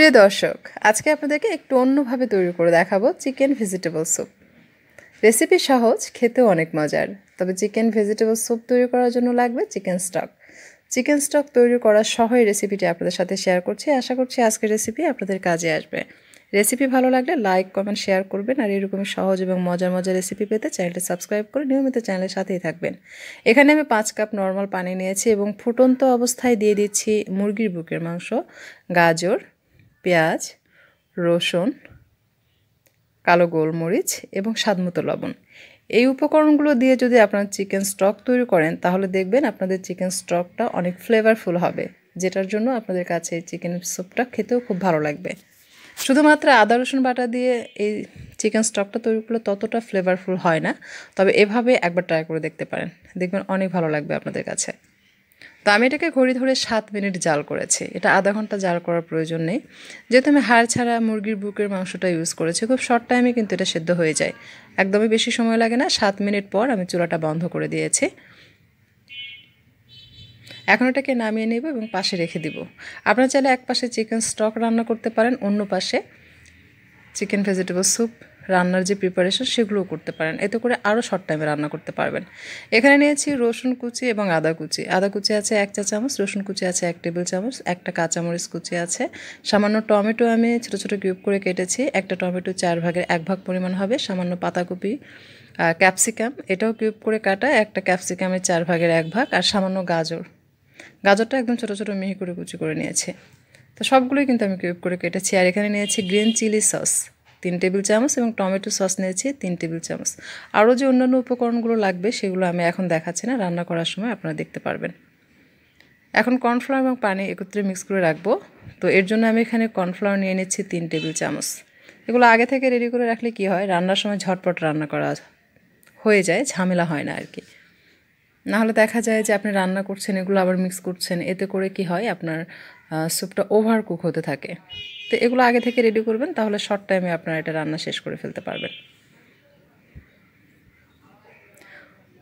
প্রিয় দর্শক আজকে আপনাদেরকে একটু অন্যভাবে তৈরি করে দেখাবো চিকেন ভেজিটেবল স্যুপ রেসিপি সহজ খেতেও অনেক মজার তবে চিকেন ভেজিটেবল স্যুপ তৈরি করার জন্য লাগবে চিকেন স্টক চিকেন স্টক তৈরি করার সহই রেসিপিটি আপনাদের সাথে শেয়ার করছি আশা করছি আজকের রেসিপি আপনাদের কাজে আসবে রেসিপি ভালো লাগলে লাইক কমেন্ট শেয়ার করবেন আর এরকমই সহজ এবং মজার মজার রেসিপি পেতে চ্যানেলটি সাবস্ক্রাইব করে নিয়মিত চ্যানেলের সাথেই থাকবেন এখানে আমি পাঁচ কাপ নর্মাল পানি নিয়েছি এবং ফুটন্ত অবস্থায় দিয়ে দিচ্ছি মুরগির বুকের মাংস গাজর পেঁয়াজ রসুন কালো গোলমরিচ এবং স্বাদমতো লবণ এই উপকরণগুলো দিয়ে যদি আপনার চিকেন স্টক তৈরি করেন তাহলে দেখবেন আপনাদের চিকেন স্টকটা অনেক ফ্লেভারফুল হবে যেটার জন্য আপনাদের কাছে এই চিকেন স্যুপটা খেতেও খুব ভালো লাগবে শুধুমাত্র আদা রসুন বাটা দিয়ে এই চিকেন স্টকটা তৈরি করলে ততটা ফ্লেভারফুল হয় না তবে এভাবে একবার ট্রাই করে দেখতে পারেন দেখবেন অনেক ভালো লাগবে আপনাদের কাছে তো আমি এটাকে ঘড়ি ধরে সাত মিনিট জাল করেছি এটা আধা ঘন্টা জাল করার প্রয়োজন নেই যেহেতু আমি হাড় ছাড়া মুরগির বুকের মাংসটা ইউজ করেছি খুব শর্ট টাইমে কিন্তু এটা সেদ্ধ হয়ে যায় একদমই বেশি সময় লাগে না সাত মিনিট পর আমি চুলাটা বন্ধ করে দিয়েছি এখন এটাকে নামিয়ে নেব এবং পাশে রেখে দিব আপনারা চাইলে এক পাশে চিকেন স্টক রান্না করতে পারেন অন্য পাশে চিকেন ভেজিটেবল স্যুপ রান্নার যে প্রিপারেশন সেগুলোও করতে পারেন এতে করে আরও শর্ট টাইমে রান্না করতে পারবেন এখানে নিয়েছি রসুন কুচি এবং আদা কুচি আদা কুচি আছে এক চা চামচ রসুন কুচি আছে এক টেবিল চামচ একটা কাঁচামরিচ কুচি আছে সামান্য টমেটো আমি ছোটো ছোটো কিউব করে কেটেছি একটা টমেটো চার ভাগের এক ভাগ পরিমাণ হবে সামান্য পাতাকপি ক্যাপসিকাম এটাও কিউব করে কাটা একটা ক্যাপসিকামের চার ভাগের এক ভাগ আর সামান্য গাজর গাজরটা একদম ছোটো ছোটো মিহি করে কুচি করে নিয়েছে তো সবগুলোই কিন্তু আমি কিউব করে কেটেছি আর এখানে নিয়েছি গ্রিন চিলি সস তিন টেবিল চামচ এবং টমেটো সস নিয়েছি তিন টেবিল চামচ আরও যে অন্যান্য উপকরণগুলো লাগবে সেগুলো আমি এখন দেখাচ্ছি না রান্না করার সময় আপনারা দেখতে পারবেন এখন কর্নফ্লাওয়ার এবং পানি একত্রে মিক্স করে রাখবো তো এর জন্য আমি এখানে কর্নফ্লাওয়ার নিয়ে নিচ্ছি তিন টেবিল চামচ এগুলো আগে থেকে রেডি করে রাখলে কি হয় রান্নার সময় ঝটপট রান্না করা হয়ে যায় ঝামেলা হয় না আর কি নাহলে দেখা যায় যে আপনি রান্না করছেন এগুলো আবার মিক্স করছেন এতে করে কি হয় আপনার স্যুপটা ওভার কুক হতে থাকে তো এগুলো আগে থেকে রেডি করবেন তাহলে শর্ট টাইমে আপনারা এটা রান্না শেষ করে ফেলতে পারবেন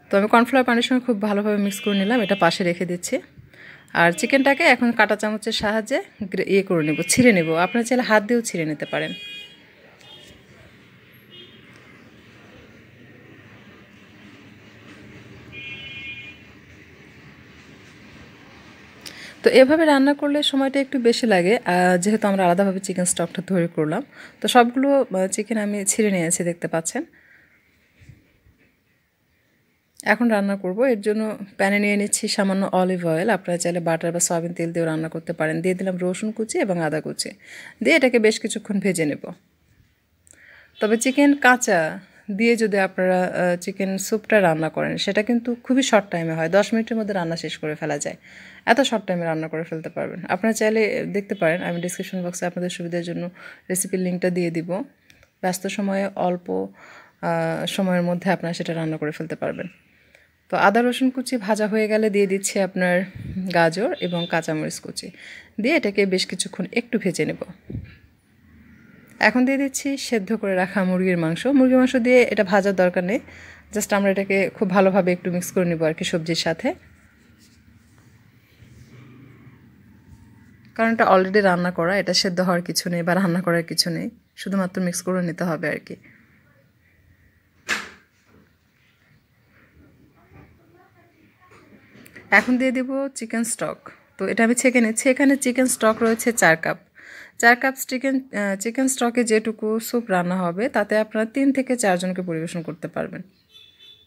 তো আমি কর্নফ্লাওয়ার পানির সঙ্গে খুব ভালোভাবে মিক্স করে নিলাম এটা পাশে রেখে দিচ্ছি আর চিকেনটাকে এখন কাটা চামচের সাহায্যে ইয়ে করে নেব ছিঁড়ে নেব আপনার চাইলে হাত দিয়েও ছিঁড়ে নিতে পারেন তো এভাবে রান্না করলে সময়টা একটু বেশি লাগে যেহেতু আমরা আলাদাভাবে চিকেন স্টকটা তৈরি করলাম তো সবগুলো চিকেন আমি ছিঁড়ে নিয়েছি দেখতে পাচ্ছেন এখন রান্না করব এর জন্য প্যানে নিয়ে নিচ্ছি সামান্য অলিভ অয়েল আপনারা চাইলে বাটার বা সয়াবিন তেল দিয়েও রান্না করতে পারেন দিয়ে দিলাম রসুন কুচি এবং আদা কুচি দিয়ে এটাকে বেশ কিছুক্ষণ ভেজে নেব তবে চিকেন কাঁচা দিয়ে যদি আপনারা চিকেন স্যুপটা রান্না করেন সেটা কিন্তু খুবই শর্ট টাইমে হয় দশ মিনিটের মধ্যে রান্না শেষ করে ফেলা যায় এত শর্ট টাইমে রান্না করে ফেলতে পারবেন আপনারা চাইলে দেখতে পারেন আমি ডিসক্রিপশন বক্সে আপনাদের সুবিধার জন্য রেসিপির লিঙ্কটা দিয়ে দিব ব্যস্ত সময়ে অল্প সময়ের মধ্যে আপনারা সেটা রান্না করে ফেলতে পারবেন তো আদা রসুন কুচি ভাজা হয়ে গেলে দিয়ে দিচ্ছি আপনার গাজর এবং কাঁচামরিচ কুচি দিয়ে এটাকে বেশ কিছুক্ষণ একটু ভেজে নেব এখন দিয়ে দিচ্ছি সেদ্ধ করে রাখা মুরগির মাংস মুরগির মাংস দিয়ে এটা ভাজার দরকার নেই জাস্ট আমরা এটাকে খুব ভালোভাবে একটু মিক্স করে নেবো আর কি সবজির সাথে কারণ এটা অলরেডি রান্না করা এটা সেদ্ধ হওয়ার কিছু নেই বা রান্না করার কিছু নেই শুধুমাত্র মিক্স করে নিতে হবে আর কি এখন দিয়ে দিব চিকেন স্টক তো এটা আমি ছেঁকে নিচ্ছি এখানে চিকেন স্টক রয়েছে চার কাপ চার কাপ চিকেন চিকেন স্টকে যেটুকু স্যুপ রান্না হবে তাতে আপনারা তিন থেকে চারজনকে পরিবেশন করতে পারবেন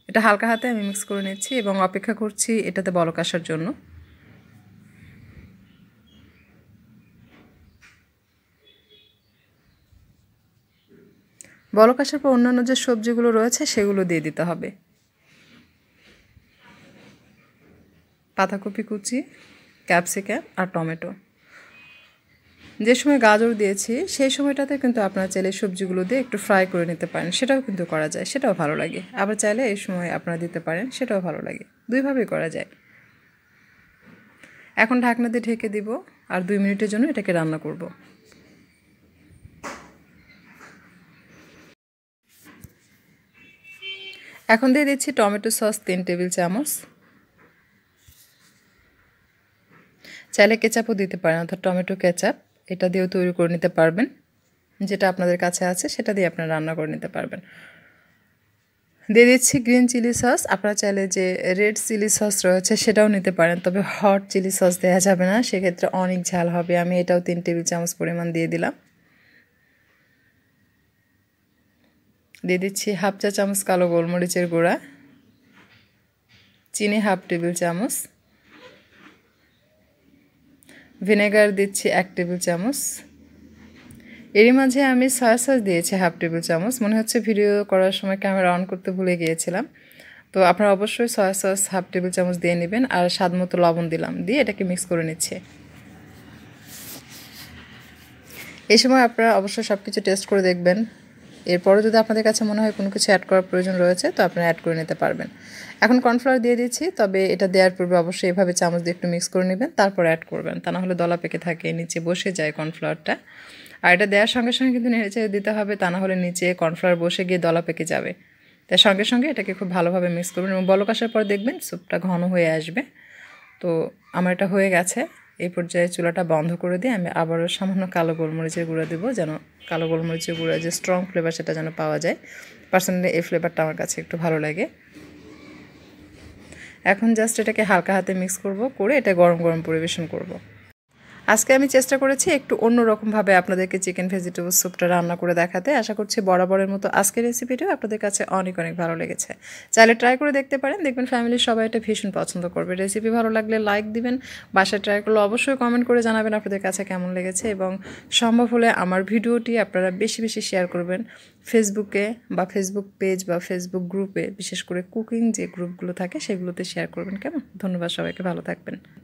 এটা হালকা হাতে আমি মিক্স করে নিচ্ছি এবং অপেক্ষা করছি এটাতে বলক আসার জন্য বলক আসার পর অন্যান্য যে সবজিগুলো রয়েছে সেগুলো দিয়ে দিতে হবে পাতাকপি কুচি ক্যাপসিকাম আর টমেটো যে সময় গাজর দিয়েছি সেই সময়টাতে কিন্তু আপনারা চাইলে সবজিগুলো দিয়ে একটু ফ্রাই করে নিতে পারেন সেটাও কিন্তু করা যায় সেটাও ভালো লাগে আবার চাইলে এই সময় আপনারা দিতে পারেন সেটাও ভালো লাগে দুইভাবেই করা যায় এখন ঢাকনা দিয়ে ঢেকে দিব আর দুই মিনিটের জন্য এটাকে রান্না করব এখন দিয়ে দিচ্ছি টমেটো সস তিন টেবিল চামচ চাইলে কেচাপও দিতে পারেন অর্থাৎ টমেটো কেচাপ এটা দিয়েও তৈরি করে নিতে পারবেন যেটা আপনাদের কাছে আছে সেটা দিয়ে আপনারা রান্না করে নিতে পারবেন দিয়ে দিচ্ছি গ্রিন চিলি সস আপনারা চাইলে যে রেড চিলি সস রয়েছে সেটাও নিতে পারেন তবে হট চিলি সস দেওয়া যাবে না সেক্ষেত্রে অনেক ঝাল হবে আমি এটাও তিন টেবিল চামচ পরিমাণ দিয়ে দিলাম দিয়ে দিচ্ছি হাফ চা চামচ কালো গোলমরিচের গুঁড়া চিনি হাফ টেবিল চামচ ভিনেগার দিচ্ছি এক টেবিল চামচ এরই মাঝে আমি সয়া সস দিয়েছি হাফ টেবিল চামচ মনে হচ্ছে ভিডিও করার সময় ক্যামেরা অন করতে ভুলে গিয়েছিলাম তো আপনারা অবশ্যই সয়া সস হাফ টেবিল চামচ দিয়ে নেবেন আর স্বাদ মতো লবণ দিলাম দিয়ে এটাকে মিক্স করে নিচ্ছে এই সময় আপনারা অবশ্যই সব কিছু টেস্ট করে দেখবেন এরপরও যদি আপনাদের কাছে মনে হয় কোনো কিছু অ্যাড করার প্রয়োজন রয়েছে তো আপনারা অ্যাড করে নিতে পারবেন এখন কর্নফ্লাওয়ার দিয়ে দিচ্ছি তবে এটা দেওয়ার পূর্বে অবশ্যই এভাবে চামচ দিয়ে একটু মিক্স করে নেবেন তারপর অ্যাড করবেন তা না হলে দলা পেকে থাকে নিচে বসে যায় কর্নফ্লাওয়ারটা আর এটা দেওয়ার সঙ্গে সঙ্গে কিন্তু নেড়ে দিতে হবে তা না হলে নিচে কর্নফ্লাওয়ার বসে গিয়ে দলা পেকে যাবে তার সঙ্গে সঙ্গে এটাকে খুব ভালোভাবে মিক্স করবেন এবং বলক আসার পর দেখবেন স্যুপটা ঘন হয়ে আসবে তো আমার এটা হয়ে গেছে এই পর্যায়ে চুলাটা বন্ধ করে দিয়ে আমি আবারও সামান্য কালো গোলমরিচের গুঁড়ো দেবো যেন কালো গোলমরিচের গুঁড়ো যে স্ট্রং ফ্লেভার সেটা যেন পাওয়া যায় পার্সোনালি এই ফ্লেভারটা আমার কাছে একটু ভালো লাগে এখন জাস্ট এটাকে হালকা হাতে মিক্স করব করে এটা গরম গরম পরিবেশন করবো আজকে আমি চেষ্টা করেছি একটু অন্যরকমভাবে আপনাদেরকে চিকেন ভেজিটেবল স্যুপটা রান্না করে দেখাতে আশা করছি বরাবরের মতো আজকের রেসিপিটিও আপনাদের কাছে অনেক অনেক ভালো লেগেছে চাইলে ট্রাই করে দেখতে পারেন দেখবেন ফ্যামিলির সবাই এটা ভীষণ পছন্দ করবে রেসিপি ভালো লাগলে লাইক দিবেন বাসায় ট্রাই করলে অবশ্যই কমেন্ট করে জানাবেন আপনাদের কাছে কেমন লেগেছে এবং সম্ভব হলে আমার ভিডিওটি আপনারা বেশি বেশি শেয়ার করবেন ফেসবুকে বা ফেসবুক পেজ বা ফেসবুক গ্রুপে বিশেষ করে কুকিং যে গ্রুপগুলো থাকে সেগুলোতে শেয়ার করবেন কেমন ধন্যবাদ সবাইকে ভালো থাকবেন